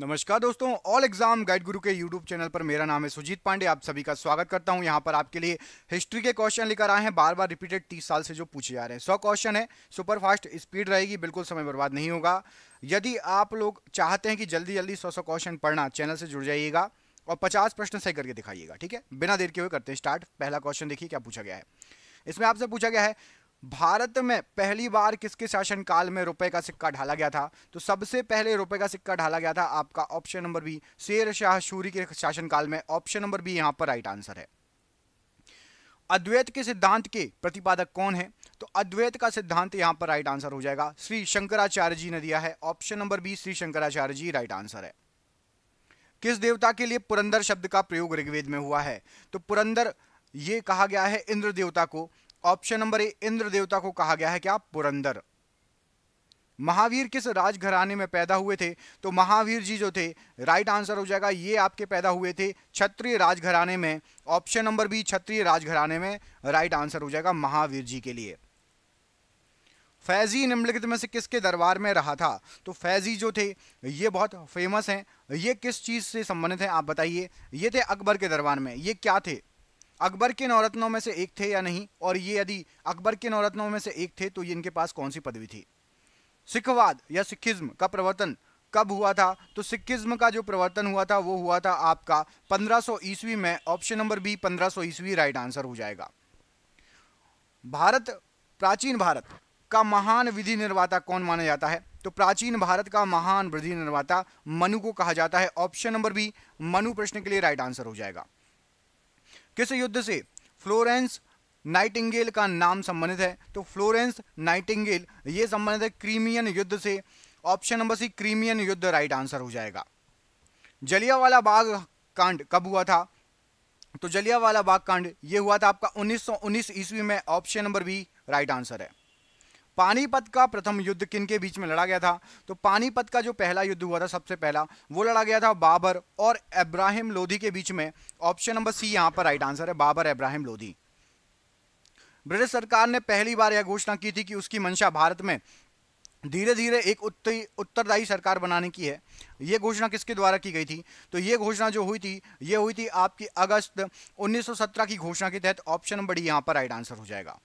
नमस्कार दोस्तों all exam guide गुरु के यूट्यूब चैनल पर मेरा नाम है सुजीत पांडे आप सभी का स्वागत करता हूं यहां पर आपके लिए हिस्ट्री के क्वेश्चन लेकर आए हैं बार बार रिपीटेड तीस साल से जो पूछे जा रहे हैं सौ क्वेश्चन है सुपर फास्ट स्पीड रहेगी बिल्कुल समय बर्बाद नहीं होगा यदि आप लोग चाहते हैं कि जल्दी जल्दी सौ सौ क्वेश्चन पढ़ना चैनल से जुड़ जाइएगा और पचास प्रश्न सही करके दिखाइएगा ठीक है बिना देर के हुए करते हैं स्टार्ट पहला क्वेश्चन देखिए क्या पूछा गया है इसमें आपसे पूछा गया है भारत में पहली बार किसके शासनकाल में रुपए का सिक्का ढाला गया था तो सबसे पहले रुपए का सिक्का ढाला गया था आपका ऑप्शन नंबर बी शेर शाह सूरी के शासनकाल में ऑप्शन नंबर बी यहां पर राइट आंसर है अद्वैत के सिद्धांत के प्रतिपादक कौन है तो अद्वैत का सिद्धांत यहां पर राइट आंसर हो जाएगा श्री शंकराचार्य जी ने दिया है option number B Shri Shankaracharya ji right answer है किस देवता के लिए पुरंदर शब्द का प्रयोग ऋग्वेद में हुआ है तो पुरंदर ये कहा गया है इंद्र देवता को ऑप्शन नंबर ए इंद्र देवता को कहा गया है क्या पुरंदर महावीर किस राजघराने में पैदा हुए थे तो महावीर जी जो थे राइट आंसर हो जाएगा ये आपके पैदा हुए थे क्षत्रिय राजघराने में ऑप्शन नंबर बी क्षत्रिय राजघराने में राइट आंसर हो जाएगा महावीर जी के लिए फैजी निम्नलिखित में से किसके दरबार में रहा था तो फैजी जो थे ये बहुत फेमस हैं ये किस चीज़ से संबंधित हैं आप बताइए ये थे अकबर के दरबार में ये क्या थे अकबर के नवरत्नों में से एक थे या नहीं और ये यदि अकबर के नवरत्नों में से एक थे तो इनके पास कौन सी पदवी थी सिखवाद या सिखिज्म का प्रवर्तन कब हुआ था तो सिखिज्म का जो प्रवर्तन हुआ था वो हुआ था आपका 1500 ईस्वी में ऑप्शन नंबर बी 1500 ईस्वी राइट आंसर हो जाएगा भारत प्राचीन भारत का महान विधि निर्माता कौन माना जाता है तो प्राचीन भारत का महान विधि निर्माता मनु को कहा जाता है ऑप्शन नंबर बी मनु प्रश्न के लिए राइट आंसर हो जाएगा किस युद्ध से फ्लोरेंस नाइटिंगेल का नाम संबंधित है तो फ्लोरेंस नाइटिंगेल ये संबंधित है क्रीमियन युद्ध से ऑप्शन नंबर सी क्रीमियन युद्ध राइट आंसर हो जाएगा जलियावाला बाग कांड कब हुआ था तो जलियावाला बाग कांड ये हुआ था आपका 1919 ईस्वी में option number B right answer है पानीपत का प्रथम युद्ध किन के बीच में लड़ा गया था तो पानीपत का जो पहला युद्ध हुआ था सबसे पहला वो लड़ा गया था बाबर और इब्राहिम लोधी के बीच में ऑप्शन नंबर सी यहां पर राइट आंसर है बाबर इब्राहिम लोधी ब्रिटिश सरकार ने पहली बार यह घोषणा की थी कि उसकी मंशा भारत में धीरे धीरे एक उत्तरदायी सरकार बनाने की है यह घोषणा किसके द्वारा की गई थी तो यह घोषणा जो हुई थी यह हुई थी आपकी अगस्त 1917 की घोषणा के तहत ऑप्शन डी यहां पर राइट आंसर हो जाएगा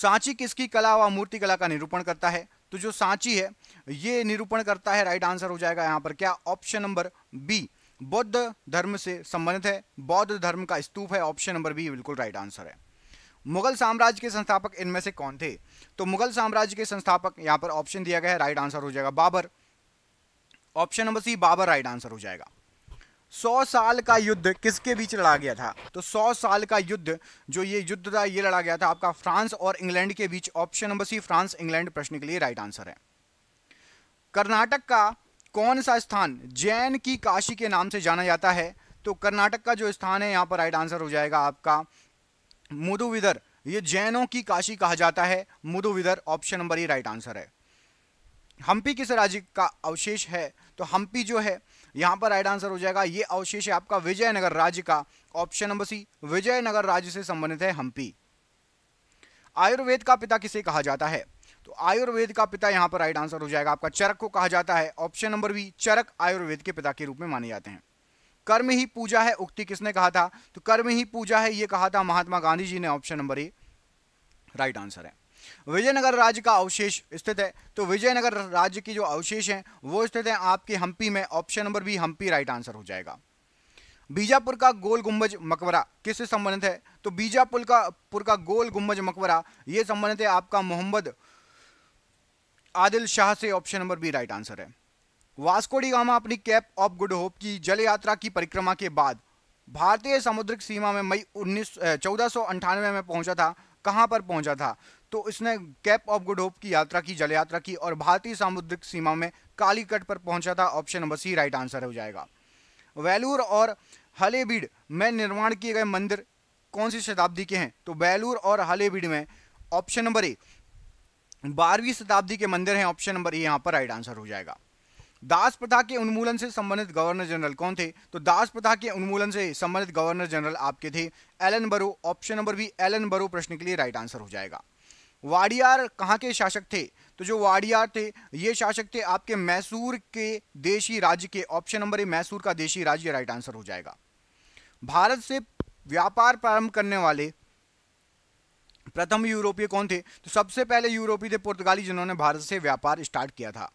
सांची किसकी कला व मूर्ति कला का निरूपण करता है तो जो सांची है ये निरूपण करता है राइट आंसर हो जाएगा यहाँ पर क्या ऑप्शन नंबर बी बौद्ध धर्म से संबंधित है बौद्ध धर्म का स्तूप है ऑप्शन नंबर बी बिल्कुल राइट आंसर है मुगल साम्राज्य के संस्थापक इनमें से कौन थे तो मुगल साम्राज्य के संस्थापक यहाँ पर ऑप्शन दिया गया है राइट आंसर हो जाएगा Babur option number C Babur right answer हो जाएगा सौ साल का युद्ध किसके बीच लड़ा गया था तो सौ साल का युद्ध जो ये युद्ध था ये लड़ा गया था आपका फ्रांस और इंग्लैंड के बीच option number C France England प्रश्न के लिए राइट आंसर है कर्नाटक का कौन सा स्थान जैन की काशी के नाम से जाना जाता है तो कर्नाटक का जो स्थान है यहाँ पर राइट आंसर हो जाएगा आपका मुदुविदर ये जैनों की काशी कहा जाता है मुदुविदर ऑप्शन नंबर ही राइट आंसर है हम्पी किस राज्य का अवशेष है तो हम्पी जो है यहाँ पर राइट आंसर हो जाएगा ये अवशेष है आपका विजयनगर राज्य का ऑप्शन नंबर सी विजयनगर राज्य से संबंधित है हम्पी आयुर्वेद का पिता किसे कहा जाता है तो आयुर्वेद का पिता यहाँ पर राइट आंसर हो जाएगा आपका चरक को कहा जाता है option number B Charak Ayurveda के पिता के रूप में माने जाते हैं कर्म ही पूजा है उक्ति किसने कहा था तो कर्म ही पूजा है ये कहा था महात्मा गांधी जी ने option number A right answer है विजयनगर राज्य का अवशेष स्थित है तो विजयनगर राज्य की जो अवशेष हैं वो स्थित हैं आपके हम्पी में ऑप्शन नंबर भी हम्पी राइट आंसर हो जाएगा बीजापुर का गोल गुंबज मकबरा किससे संबंधित है तो बीजापुर का पुर का गोल गुंबज मकबरा ये संबंधित है आपका मोहम्मद आदिल शाह से option number B right answer है वास्कोडी गामा अपनी कैप ऑफ गुड होप की जल यात्रा की परिक्रमा के बाद भारतीय समुद्रिक सीमा में मई उन्नीस चौदह में पहुंचा था कहां पर पहुंचा था तो इसने कैप ऑफ गुड होप की यात्रा की जल यात्रा की और भारतीय सामुद्रिक सीमा में कालीकट पर पहुंचा था option number C right answer हो जाएगा वेलूर और हलेबीड में निर्माण किए गए मंदिर कौन सी शताब्दी के हैं तो वेलूर और हलेबीड में ऑप्शन नंबर ए बारहवीं शताब्दी के मंदिर हैं ऑप्शन नंबर ए यहाँ पर राइट आंसर हो जाएगा दास प्रथा के उन्मूलन से संबंधित गवर्नर जनरल कौन थे तो दास प्रथा के उन्मूलन से संबंधित गवर्नर जनरल आपके थे एलन बरो ऑप्शन नंबर बी एलन बरो प्रश्न के लिए राइट आंसर हो जाएगा वाडियार कहाँ के शासक थे तो जो वाडियार थे ये शासक थे आपके मैसूर के देशी राज्य के ऑप्शन नंबर ए मैसूर का देशी राज्य राइट आंसर हो जाएगा भारत से व्यापार प्रारंभ करने वाले प्रथम यूरोपीय कौन थे तो सबसे पहले यूरोपीय थे पुर्तगाली जिन्होंने भारत से व्यापार स्टार्ट किया था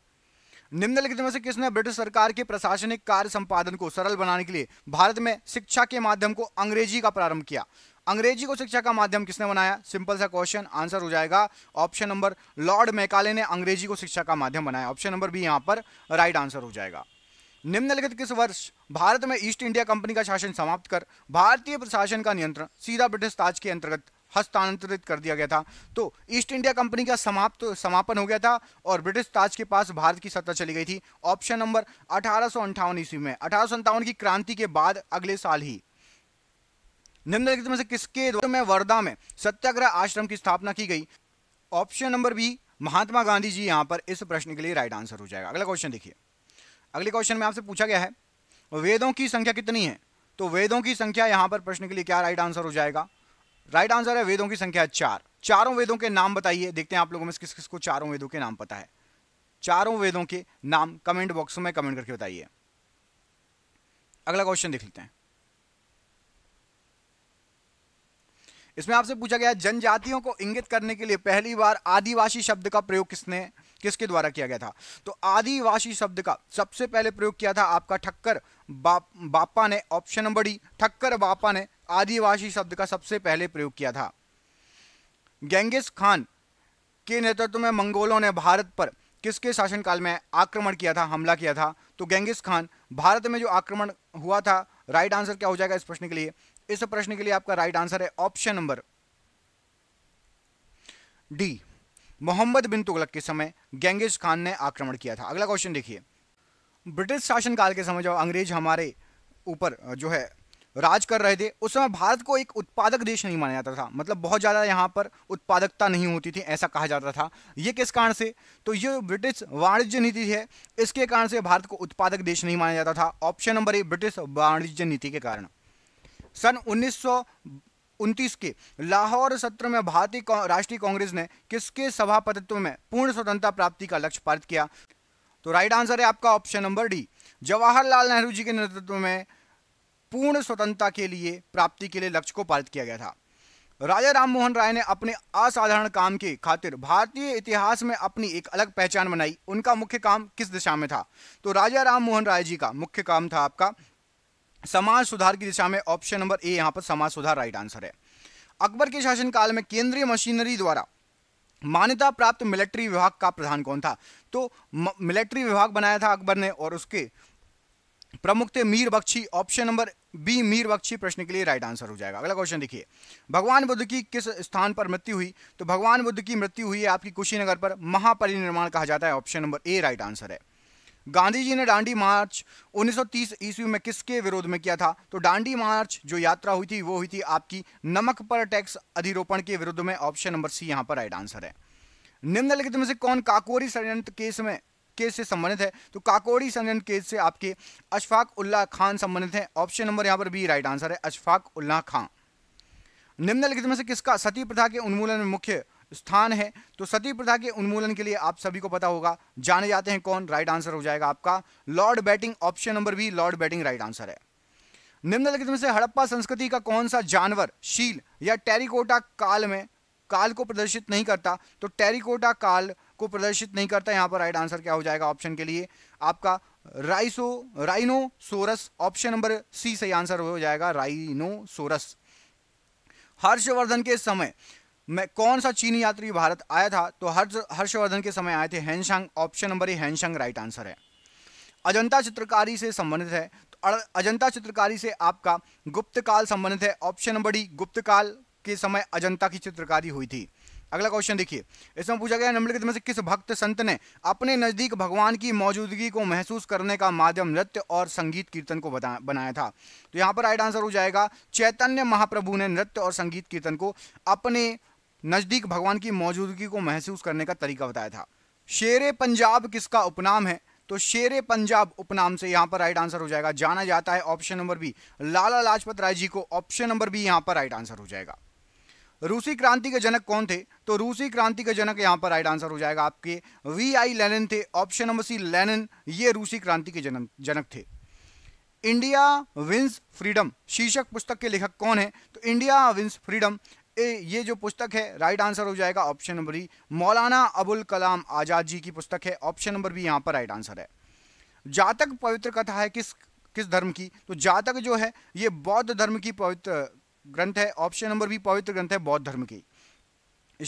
निम्नलिखित में से किसने ब्रिटिश सरकार के प्रशासनिक कार्य संपादन को सरल बनाने के लिए भारत में शिक्षा के माध्यम को अंग्रेजी का प्रारंभ किया अंग्रेजी को शिक्षा का माध्यम किसने बनाया सिंपल सा क्वेश्चन आंसर हो जाएगा ऑप्शन नंबर लॉर्ड मैकाले ने अंग्रेजी को शिक्षा का माध्यम बनाया ऑप्शन नंबर बी यहाँ पर राइट आंसर हो जाएगा निम्नलिखित किस वर्ष भारत में ईस्ट इंडिया कंपनी का शासन समाप्त कर भारतीय प्रशासन का नियंत्रण सीधा ब्रिटिश ताज के अंतर्गत हस्तांतरित कर दिया गया था तो ईस्ट इंडिया कंपनी का समाप्त तो समापन हो गया था और ब्रिटिश ताज के पास भारत की सत्ता चली गई थी ऑप्शन नंबर अठारह ईस्वी में अठारह की क्रांति के बाद अगले साल ही निम्नलिखित में से किसके द्वारा में वर्धा में सत्याग्रह आश्रम की स्थापना की गई option number B Mahatma Gandhi ji यहां पर इस प्रश्न के लिए राइट आंसर हो जाएगा अगला क्वेश्चन देखिए अगले क्वेश्चन में आपसे पूछा गया है वेदों की संख्या कितनी है तो वेदों की संख्या यहां पर प्रश्न के लिए क्या राइट आंसर हो जाएगा राइट आंसर है वेदों की संख्या चार चारों वेदों के नाम बताइए देखते हैं आप लोगों में किस किस को चारों वेदों के नाम पता है चारों वेदों के नाम कमेंट बॉक्स में कमेंट करके बताइए अगला क्वेश्चन देख लेते हैं इसमें आपसे पूछा गया जनजातियों को इंगित करने के लिए पहली बार आदिवासी शब्द का प्रयोग किसने किसके द्वारा किया गया था तो आदिवासी शब्द का सबसे पहले प्रयोग किया था आपका ठक्कर बाप बापा ने ऑप्शन नंबर डी ठक्कर बापा ने आदिवासी शब्द का सबसे पहले प्रयोग किया था गेंगिस खान के नेतृत्व में मंगोलों ने भारत पर किसके शासनकाल में आक्रमण किया था हमला किया था तो गेंगिस खान भारत में जो आक्रमण हुआ था राइट आंसर क्या हो जाएगा इस प्रश्न के लिए इस प्रश्न के लिए आपका राइट आंसर है option number D Mohammad bin Tughlaq के समय गेंगिस खान ने आक्रमण किया था अगला क्वेश्चन देखिए ब्रिटिश शासनकाल के समय जब अंग्रेज हमारे ऊपर जो है राज कर रहे थे उस समय भारत को एक उत्पादक देश नहीं माना जाता था मतलब बहुत ज़्यादा यहां पर उत्पादकता नहीं होती थी ऐसा कहा जाता था यह किस कारण से तो ये ब्रिटिश वाणिज्य नीति है इसके कारण से भारत को उत्पादक देश नहीं माना जाता था ऑप्शन नंबर ए ब्रिटिश वाणिज्य नीति के कारण सन उन्नीस उनतीस के लाहौर सत्र में भारतीय राष्ट्रीय कांग्रेस ने किसके सभापतित्व में पूर्ण स्वतंत्रता प्राप्ति का लक्ष्य पारित किया तो राइट आंसर है आपका option number D Jawaharlal Nehru ji के नेतृत्व में पूर्ण स्वतंत्रता के लिए प्राप्ति के लिए लक्ष्य को पारित किया गया था राजा राममोहन राय ने अपने असाधारण काम के खातिर भारतीय इतिहास में अपनी एक अलग पहचान बनाई उनका मुख्य काम किस दिशा में था तो राजा राममोहन राय जी का मुख्य काम था आपका समाज सुधार की दिशा में ऑप्शन नंबर ए यहाँ पर समाज सुधार राइट आंसर है अकबर के शासनकाल में केंद्रीय मशीनरी द्वारा मान्यता प्राप्त मिलिट्री विभाग का प्रधान कौन था तो मिलिट्री विभाग बनाया था अकबर ने और उसके प्रमुख थे Mir Bakhshi option number B Mir Bakhshi प्रश्न के लिए राइट आंसर हो जाएगा अगला क्वेश्चन देखिए भगवान बुद्ध की किस स्थान पर मृत्यु हुई तो भगवान बुद्ध की मृत्यु हुई है आपकी कुशीनगर पर महापरिनिर्माण कहा जाता है option number A right answer है गांधी जी ने डांडी मार्च 1930 ईस्वी में किसके विरोध में किया था तो डांडी मार्च जो यात्रा हुई थी वो हुई थी आपकी नमक पर टैक्स अधिरोपण के विरोध में ऑप्शन नंबर सी यहां पर राइट आंसर है निम्नलिखित में से कौन काकोरी षडयंत्र केस में केस से संबंधित है तो काकोरी षडयंत्र केस से आपके अशफाक उल्लाह खान संबंधित है ऑप्शन नंबर यहाँ पर बी राइट आंसर है अशफाक उल्लाह खान निम्नलिखित में से किसका सती प्रथा के उन्मूलन में मुख्य स्थान है तो सती प्रथा के उन्मूलन के लिए आप सभी को पता होगा जाने जाते हैं कौन राइट आंसर हो जाएगा आपका लॉर्ड बैटिंग ऑप्शन नंबर भी लॉर्ड बैटिंग राइट आंसर है निम्नलिखित में से हड़प्पा संस्कृति का कौन सा जानवर शील या टेरिकोटा काल में काल को प्रदर्शित नहीं करता तो टेरिकोटा काल को प्रदर्शित नहीं करता यहां पर राइट आंसर क्या हो जाएगा ऑप्शन के लिए आपका राइसो राइनोसोरस ऑप्शन नंबर सी सही आंसर हो जाएगा राइनोसोरस हर्षवर्धन के समय मैं कौन सा चीनी यात्री भारत आया था तो हर्ष हर्षवर्धन के समय आए थे Hiuen Tsang option number A Hiuen Tsang right answer है अजंता चित्रकारी से संबंधित है तो अजंता चित्रकारी से आपका गुप्त काल संबंधित है ऑप्शन नंबर डी गुप्त काल के समय अजंता की चित्रकारी हुई थी अगला क्वेश्चन देखिए इसमें पूछा गया निम्नलिखित में से किस भक्त संत ने अपने नजदीक भगवान की मौजूदगी को महसूस करने का माध्यम नृत्य और संगीत कीर्तन को बनाया था तो यहाँ पर राइट आंसर हो जाएगा चैतन्य महाप्रभु ने नृत्य और संगीत कीर्तन को अपने नज़दीक भगवान की मौजूदगी को महसूस करने का तरीका बताया था शेर पंजाब किसका उपनाम है तो शेर पंजाब उपनाम से यहां पर राइट आंसर हो जाएगा जाना जाता है option number B Lala Lajpat Rai ji को ऑप्शन नंबर बी यहां पर राइट आंसर हो जाएगा रूसी क्रांति के जनक कौन थे तो रूसी क्रांति के जनक यहां पर राइट आंसर हो जाएगा आपके वी आई लेनिन थे ऑप्शन नंबर सी लेनिन ये रूसी क्रांति के जनक जनक थे इंडिया विंस फ्रीडम शीर्षक पुस्तक के लेखक कौन है तो इंडिया विंस फ्रीडम ये जो पुस्तक है राइट आंसर हो जाएगा ऑप्शन नंबर ई मौलाना अबुल कलाम आज़ाद जी की पुस्तक है ऑप्शन नंबर भी यहाँ पर राइट आंसर है जातक पवित्र कथा है किस किस धर्म की तो जातक जो है ये बौद्ध धर्म की पवित्र ग्रंथ है ऑप्शन नंबर भी पवित्र ग्रंथ है बौद्ध धर्म की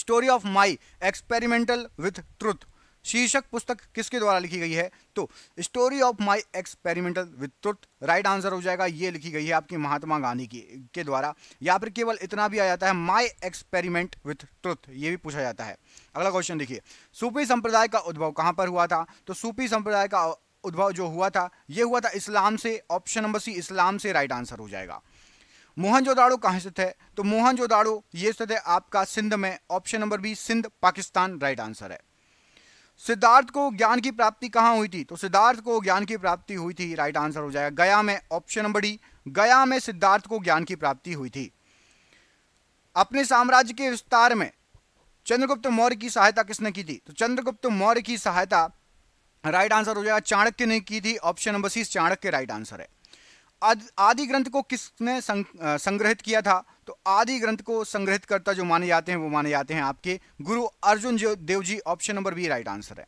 story of my experimental with truth शीर्षक पुस्तक किसके द्वारा लिखी गई है तो story of my experimental with truth right answer हो जाएगा ये लिखी गई है आपकी महात्मा गांधी की के द्वारा या फिर केवल इतना भी आ जाता है माय एक्सपेरिमेंट विथ ट्रुथ ये भी पूछा जाता है अगला क्वेश्चन देखिए सूफी संप्रदाय का उद्भव कहाँ पर हुआ था तो सूफी संप्रदाय का उद्भव जो हुआ था ये हुआ था इस्लाम से ऑप्शन नंबर सी इस्लाम से राइट आंसर हो जाएगा मोहन जोदाड़ो कहाँ स्थित है तो मोहन जोदाड़ो ये स्थित है आपका सिंध में option number B Sindh Pakistan right answer है सिद्धार्थ को ज्ञान की प्राप्ति कहाँ हुई थी तो सिद्धार्थ को ज्ञान की प्राप्ति हुई थी राइट आंसर हो जाएगा गया में ऑप्शन नंबर डी गया में सिद्धार्थ को ज्ञान की प्राप्ति हुई थी अपने साम्राज्य के विस्तार में चंद्रगुप्त मौर्य की सहायता किसने की थी तो चंद्रगुप्त मौर्य की सहायता राइट आंसर हो जाएगा चाणक्य ने की थी option number C Chanakya right answer है आदि ग्रंथ को किसने संग, संग्रहित किया था तो आदि ग्रंथ को संग्रहित करता जो माने जाते हैं वो माने जाते हैं आपके Guru Arjan Dev ji option number B right answer है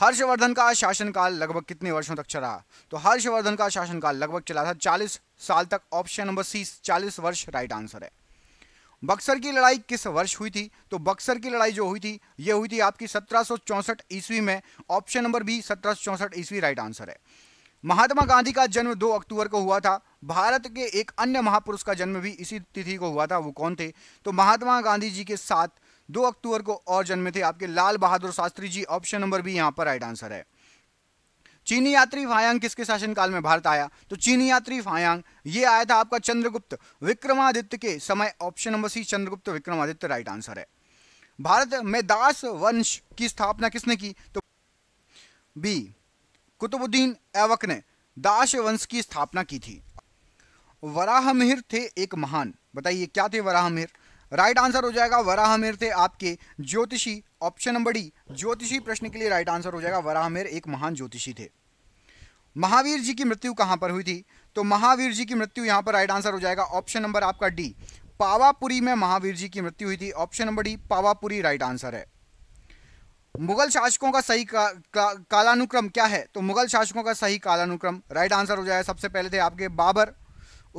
हर्षवर्धन का शासनकाल लगभग कितने वर्षों तक चला तो हर्षवर्धन का शासनकाल लगभग चला था 40 साल तक ऑप्शन नंबर सी 40 वर्ष राइट आंसर है बक्सर की लड़ाई किस वर्ष हुई थी तो बक्सर की लड़ाई जो हुई थी यह हुई थी आपकी सत्रह ईस्वी में ऑप्शन नंबर बी सत्रह ईस्वी राइट आंसर है महात्मा गांधी का जन्म 2 अक्टूबर को हुआ था भारत के एक अन्य महापुरुष का जन्म भी इसी तिथि को हुआ था वो कौन थे तो महात्मा गांधी जी के साथ 2 अक्टूबर को और जन्मे थे आपके लाल बहादुर शास्त्री जी ऑप्शन नंबर भी यहां पर राइट आंसर है चीनी यात्री फायांग किसके शासनकाल में भारत आया तो चीनी यात्री फायांग ये आया था आपका चंद्रगुप्त विक्रमादित्य के समय option number C Chandragupta Vikramaditya right answer है भारत में दास वंश की स्थापना किसने की तो बी कुतुबुद्दीन ऐबक ने दाश वंश की स्थापना की थी वराह मिहिर थे एक महान बताइए क्या थे वराह मिहिर राइट आंसर हो जाएगा वराह मिहिर थे आपके ज्योतिषी ऑप्शन नंबर डी ज्योतिषी प्रश्न के लिए राइट आंसर हो जाएगा वराह मिहिर एक महान ज्योतिषी थे महावीर जी की मृत्यु कहां पर हुई थी तो महावीर जी की मृत्यु यहां पर राइट आंसर हो जाएगा ऑप्शन नंबर आपका डी पावापुरी में महावीर जी की मृत्यु हुई थी option number D Pawapuri right answer है मुगल शासकों का सही का, का, कालानुक्रम क्या है तो मुगल शासकों का सही कालानुक्रम राइट आंसर हो जाएगा सबसे पहले थे आपके बाबर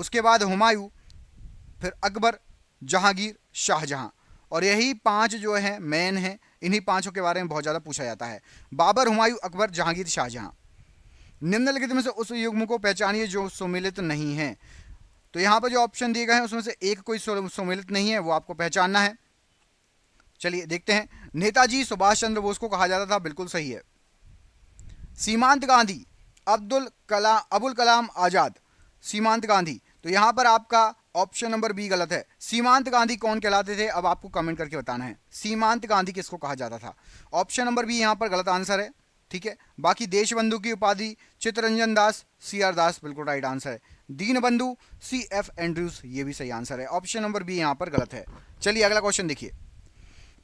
उसके बाद हुमायूं फिर अकबर जहांगीर शाहजहां और यही पांच जो हैं मेन हैं इन्हीं पांचों के बारे में बहुत ज़्यादा पूछा जाता है बाबर हुमायूं अकबर जहांगीर शाहजहां निम्नलिखित में से उस युग्म को पहचानिए जो सुमिलित नहीं है तो यहाँ पर जो ऑप्शन दिए गए हैं उसमें से एक कोई सुमिलित नहीं है वो आपको पहचानना है चलिए देखते हैं नेताजी सुभाष चंद्र बोस को कहा जाता था बिल्कुल सही है सीमांत गांधी अब्दुल कला अबुल कलाम आज़ाद सीमांत गांधी तो यहां पर आपका ऑप्शन नंबर बी गलत है सीमांत गांधी कौन कहलाते थे अब आपको कमेंट करके बताना है सीमांत गांधी किसको कहा जाता था ऑप्शन नंबर बी यहां पर गलत आंसर है ठीक है बाकी देशबंधु की उपाधि चित्रंजन दास सी आर दास बिल्कुल राइट आंसर है दीनबंधु सी एफ एंड्रूस ये भी सही आंसर है ऑप्शन नंबर बी यहां पर गलत है चलिए अगला क्वेश्चन देखिए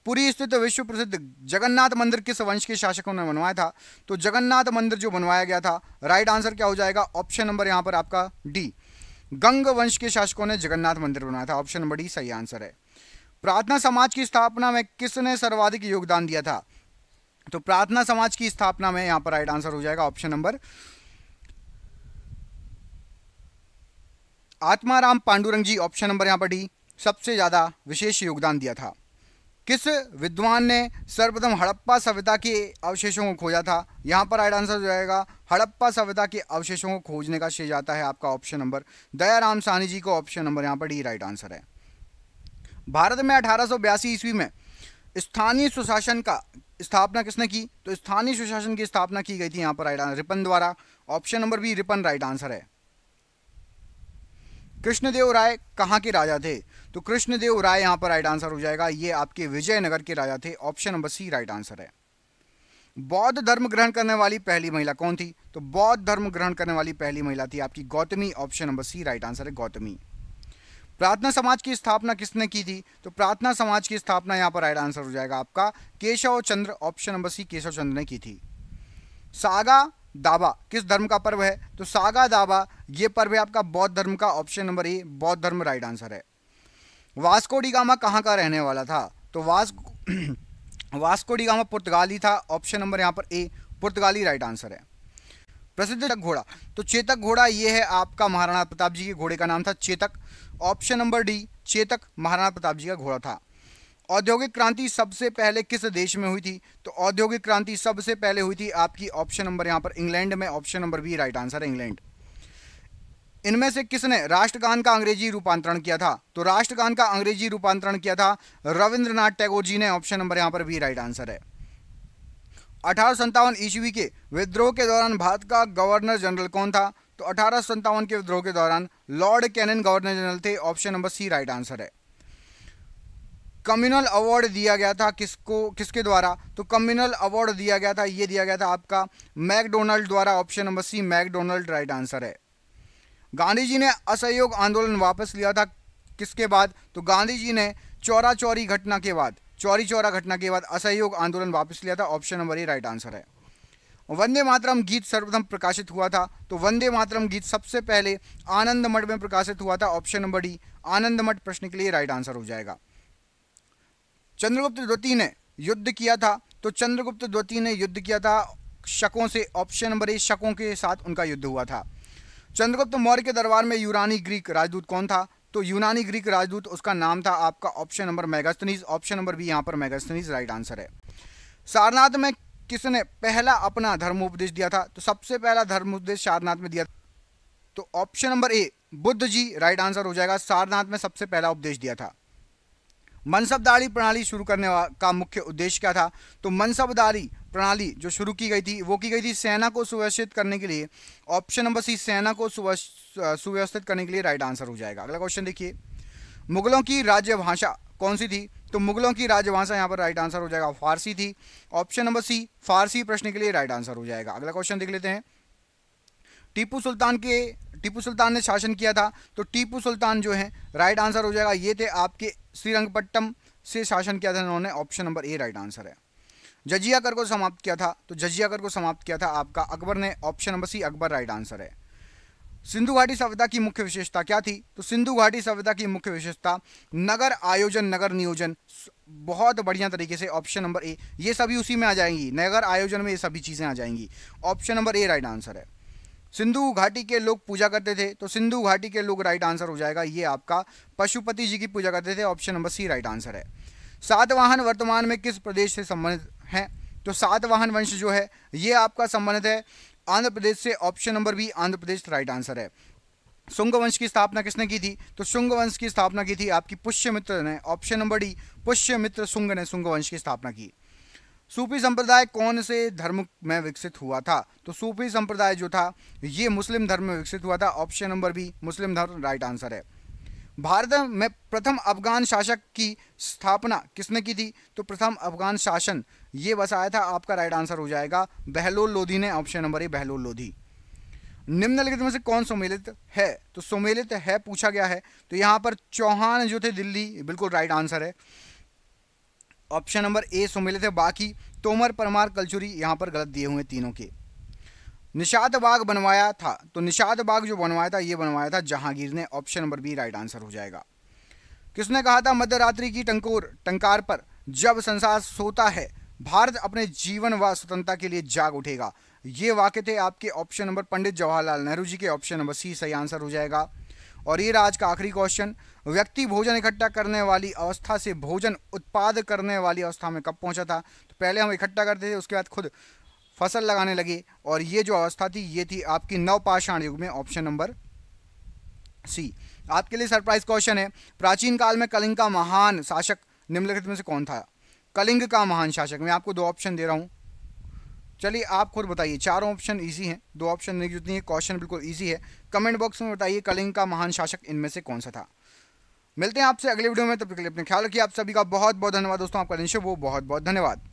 पुरी स्थित तो विश्व प्रसिद्ध जगन्नाथ मंदिर किस वंश के शासकों ने बनवाया था तो जगन्नाथ मंदिर जो बनवाया गया था राइट आंसर क्या हो जाएगा ऑप्शन नंबर यहाँ पर आपका डी गंग वंश के शासकों ने जगन्नाथ मंदिर बनाया था ऑप्शन नंबर डी सही आंसर है प्रार्थना समाज की स्थापना में किसने सर्वाधिक योगदान दिया था तो प्रार्थना समाज की स्थापना में यहां पर राइट आंसर हो जाएगा option number Atmaram Pandurang ji option number यहां पर डी सबसे ज़्यादा विशेष योगदान दिया था किस विद्वान ने सर्वप्रथम हड़प्पा सभ्यता के अवशेषों को खोजा था यहाँ पर राइट आंसर हो जाएगा हड़प्पा सभ्यता के अवशेषों को खोजने का श्रेय जाता है आपका ऑप्शन नंबर दयाराम सानी जी का ऑप्शन नंबर यहाँ पर डी राइट आंसर है भारत में अठारह ईस्वी में स्थानीय सुशासन का स्थापना किसने की तो स्थानीय सुशासन की स्थापना की गई थी यहाँ पर राइट आंसर रिपन द्वारा option number B Ripon right answer है कृष्णदेव राय कहाँ के राजा थे तो कृष्णदेव राय यहां पर राइट आंसर हो जाएगा ये आपके विजयनगर के राजा थे option number C right answer है बौद्ध धर्म ग्रहण करने वाली पहली महिला कौन थी तो बौद्ध धर्म ग्रहण करने वाली पहली महिला थी आपकी Gautami option number C right answer है गौतमी प्रार्थना समाज की स्थापना किसने की थी तो प्रार्थना समाज की स्थापना यहाँ पर राइट आंसर हो जाएगा आपका Keshav Chandra option number C Keshav Chandra ने की थी सागा दाबा किस धर्म का पर्व है तो सागा दाबा ये पर्व है आपका बौद्ध धर्म का ऑप्शन नंबर ए बौद्ध धर्म राइट आंसर है वास्को डिगामा कहाँ का रहने वाला था तो वास वास्को डिगामा पुर्तगाली था ऑप्शन नंबर यहाँ पर ए पुर्तगाली राइट आंसर है प्रसिद्ध घोड़ा तो चेतक घोड़ा ये है आपका महाराणा प्रताप जी के घोड़े का नाम था Chetak option number D Chetak Maharana Pratap ji का घोड़ा था औद्योगिक क्रांति सबसे पहले किस देश में हुई थी तो औद्योगिक क्रांति सबसे पहले हुई थी आपकी ऑप्शन नंबर यहाँ पर इंग्लैंड में option number B right answer है इंग्लैंड इनमें से किसने राष्ट्रगान का अंग्रेजी रूपांतरण किया था तो राष्ट्रगान का अंग्रेजी रूपांतरण किया था रविंद्रनाथ टैगोर जी ने ऑप्शन नंबर यहां पर भी राइट आंसर है अठारह ईस्वी के विद्रोह के दौरान भारत का गवर्नर जनरल कौन था तो अठारह के विद्रोह के दौरान लॉर्ड कैनन गवर्नर जनरल थे option number C right answer है कम्युनल अवार्ड दिया गया था किसको किसके द्वारा तो कम्युनल अवार्ड दिया गया था ये दिया गया था आपका मैकडोनल्ड द्वारा option number C MacDonald right answer है गांधी जी ने असहयोग आंदोलन वापस लिया था किसके बाद तो गांधी जी ने चौरा चौरी घटना के बाद चौरी चौरा घटना के बाद असहयोग आंदोलन वापस लिया था option number A right answer है वंदे मातरम गीत सर्वप्रथम प्रकाशित हुआ था तो वंदे मातरम गीत सबसे पहले आनंद मठ में प्रकाशित हुआ था ऑप्शन नंबर डी आनंद मठ प्रश्न के लिए राइट आंसर हो जाएगा चंद्रगुप्त द्वितीय ने युद्ध किया था तो चंद्रगुप्त द्वितीय ने युद्ध किया था शकों से ऑप्शन नंबर ए शकों के साथ उनका युद्ध हुआ था चंद्रगुप्त मौर्य के दरबार में यूरानी ग्रीक राजदूत कौन था तो यूनानी ग्रीक राजदूत उसका नाम था आपका option number Megasthenes option number भी यहाँ पर मेगास्तनीज राइट आंसर है सारनाथ में किसने पहला अपना धर्मोपदेश दिया था तो सबसे पहला धर्मोपदेश सारनाथ में दिया तो option number A Buddha ji right answer हो जाएगा सारनाथ में सबसे पहला उपदेश दिया था मनसबदारी प्रणाली शुरू करने का मुख्य उद्देश्य क्या था तो मनसबदारी प्रणाली जो शुरू की गई थी वो की गई थी सेना को सुव्यवस्थित करने के लिए ऑप्शन नंबर सी सेना को सुव्यवस्थित करने के लिए राइट आंसर हो जाएगा अगला क्वेश्चन देखिए मुगलों की राज्य भाषा कौन सी थी तो मुगलों की राज्य भाषा यहाँ पर राइट आंसर हो जाएगा फारसी थी ऑप्शन नंबर सी फारसी प्रश्न के लिए राइट आंसर हो जाएगा अगला क्वेश्चन देख लेते हैं टीपू सुल्तान के टीपू सुल्तान ने शासन किया था तो टीपू सुल्तान जो है राइट आंसर हो जाएगा ये थे आपके श्रीरंगपट्टम से शासन किया था उन्होंने option number A right answer है जजिया कर को समाप्त किया था तो जजिया कर को समाप्त किया था आपका अकबर ने option number C Akbar right answer है सिंधु घाटी सभ्यता की मुख्य विशेषता क्या थी तो सिंधु घाटी सभ्यता की मुख्य विशेषता नगर आयोजन नगर नियोजन बहुत बढ़िया तरीके से ऑप्शन नंबर ए ये सभी उसी में आ जाएंगी नगर आयोजन में ये सभी चीज़ें आ जाएंगी option number A right answer है सिंधु घाटी के लोग पूजा करते थे तो सिंधु घाटी के लोग राइट आंसर हो जाएगा ये आपका पशुपति जी की पूजा करते थे option number C right answer है सातवाहन वर्तमान में किस प्रदेश से संबंधित हैं तो सातवाहन वंश जो है ये आपका संबंधित है आंध्र प्रदेश से option number B Andhra Pradesh right answer है शुंग वंश की स्थापना किसने की थी तो शुंग वंश की स्थापना की थी आपकी पुष्यमित्र ने option number D Pushyamitra Shunga ने शुंग वंश की स्थापना की सूफी संप्रदाय कौन से धर्म में विकसित हुआ था तो सूफी संप्रदाय जो था ये मुस्लिम धर्म में विकसित हुआ था ऑप्शन नंबर बी मुस्लिम धर्म राइट आंसर है भारत में प्रथम अफगान शासक की स्थापना किसने की थी तो प्रथम अफगान शासन ये बस आया था आपका राइट आंसर हो जाएगा बहलोल लोधी ने option number A Bahlol Lodi निम्नलिखित में से कौन सम्मिलित है तो सम्मिलित है पूछा गया है तो यहां पर चौहान जो थे दिल्ली बिल्कुल राइट आंसर है ऑप्शन नंबर ए सम्मिलित है बाकी तोमर परमार कलचुरी यहां पर गलत दिए हुए तीनों के निषाद बाग बनवाया था तो निषाद बाग जो बनवाया था ये बनवाया था जहांगीर ने option number B right answer हो जाएगा किसने कहा था मध्यरात्रि की टंकोर टंकार पर जब संसार सोता है भारत अपने जीवन व स्वतंत्रता के लिए जाग उठेगा ये वाक्य थे आपके ऑप्शन नंबर पंडित जवाहरलाल नेहरू जी के ऑप्शन नंबर सी सही आंसर हो जाएगा और ये रहा आज का आखिरी क्वेश्चन व्यक्ति भोजन इकट्ठा करने वाली अवस्था से भोजन उत्पाद करने वाली अवस्था में कब पहुंचा था तो पहले हम इकट्ठा करते थे उसके बाद खुद फसल लगाने लगे और ये जो अवस्था थी ये थी आपकी नवपाषाण युग में ऑप्शन नंबर सी आपके लिए सरप्राइज क्वेश्चन है प्राचीन काल में कलिंग का महान शासक निम्नलिखित में से कौन था कलिंग का महान शासक मैं आपको दो ऑप्शन दे रहा हूँ चलिए आप खुद बताइए चारों ऑप्शन इजी हैं दो ऑप्शन नहीं जुटनी है क्वेश्चन बिल्कुल इजी है कमेंट बॉक्स में बताइए कलिंग का महान शासक इनमें से कौन सा था मिलते हैं आपसे अगले वीडियो में तब तक के लिए अपने ख्याल रखिए आप सभी का बहुत बहुत धन्यवाद दोस्तों आपका निशुभ हो बहुत बहुत धन्यवाद